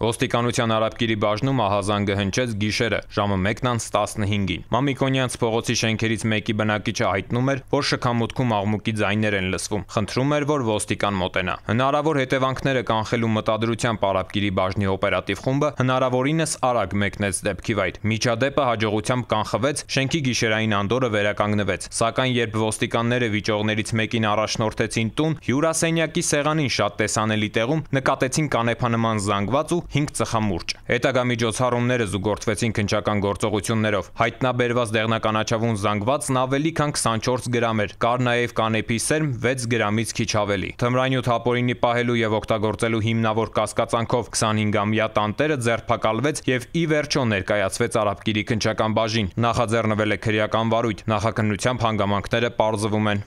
Ոստիկանության արաբկիրի բաժնում ահազանգը հնչեց գիշերը ժամը 1:15-ին։ Մամիկոնյանց փողոցի շենքերից մեկի բնակիչը հայտնում էր, որ շքամուտքում աղմուկի ձայներ են լսվում։ Խնդրում էր, որ ոստիկան մոտենա։ Հնարավոր հետևանքները կանխելու մտադրությամբ արաբկիրի բաժնի օպերատիվ խումբը հնարավորինս արագ մեկնեց դեպքի վայր։ Միջադեպը հաջողությամբ կանխվեց, շենքի գիշերային անդորը վերականգնվեց։ Սակայն երբ ոստիկանները վիճողներից մեկին առաջնորդեցին տուն, հյուրասենյակի սեղանին շատ տեսանելի տեղում նկատեցին կանեփանման զանգված ու 5 ծխամուրճ։ Հետագա միջոցառումները զուգորդվեցին քնչական գործողություններով։ Հայտնաբերված դեղնականաչավուն զանգվածն ավելի քան 24 գրամ էր։ Կար նաև կանեփի սերմ 6 գրամից քիչ ավելի։ Թմրանյութ հապորինի պահելու եւ օգտագործելու հիմնավոր կասկածանքով 25-ամյա տանտերը ձերբակալվեց եւ ի վերջո ներկայացվեց Արաբկիրի քնչական բաժին։ Նախաձեռնվել է քրեական վարույթ։ Նախաքննությամբ հանգամանքները պարզվում են։